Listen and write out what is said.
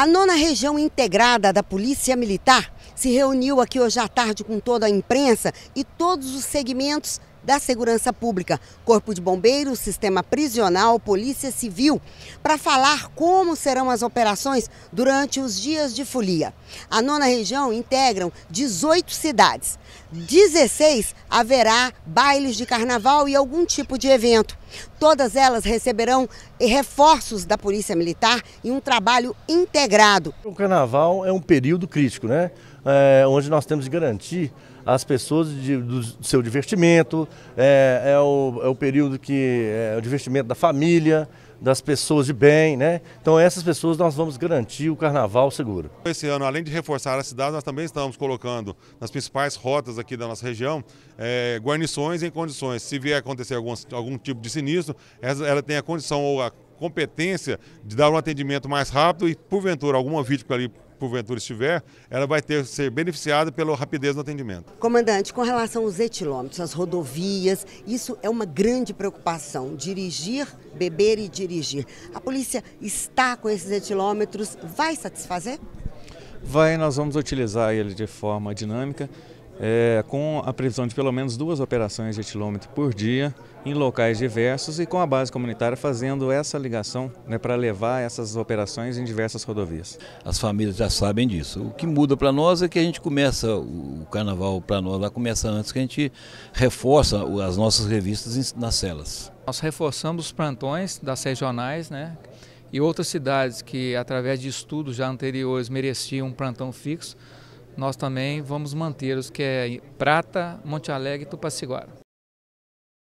A nona região integrada da Polícia Militar se reuniu aqui hoje à tarde com toda a imprensa e todos os segmentos da Segurança Pública, Corpo de Bombeiros, Sistema Prisional, Polícia Civil, para falar como serão as operações durante os dias de folia. A nona região integram 18 cidades. 16 haverá bailes de carnaval e algum tipo de evento. Todas elas receberão reforços da Polícia Militar e um trabalho integrado. O carnaval é um período crítico, né? é, onde nós temos de garantir as pessoas de, do seu divertimento, é, é, o, é o período que é o divertimento da família, das pessoas de bem, né? Então essas pessoas nós vamos garantir o carnaval seguro. Esse ano, além de reforçar a cidade, nós também estamos colocando nas principais rotas aqui da nossa região é, guarnições em condições. Se vier acontecer algum, algum tipo de sinistro, ela tem a condição ou a competência de dar um atendimento mais rápido e, porventura, alguma vítima ali porventura estiver, ela vai ter ser beneficiada pela rapidez do atendimento. Comandante, com relação aos etilômetros, às rodovias, isso é uma grande preocupação. Dirigir, beber e dirigir. A polícia está com esses etilômetros, vai satisfazer? Vai, nós vamos utilizar ele de forma dinâmica é, com a previsão de pelo menos duas operações de etilômetro por dia em locais diversos e com a base comunitária fazendo essa ligação né, para levar essas operações em diversas rodovias. As famílias já sabem disso. O que muda para nós é que a gente começa, o carnaval para nós lá começa antes que a gente reforça as nossas revistas nas celas. Nós reforçamos os plantões das regionais, né? E outras cidades que, através de estudos já anteriores, mereciam um plantão fixo, nós também vamos manter os que é Prata, Monte Alegre e Tupaciguara.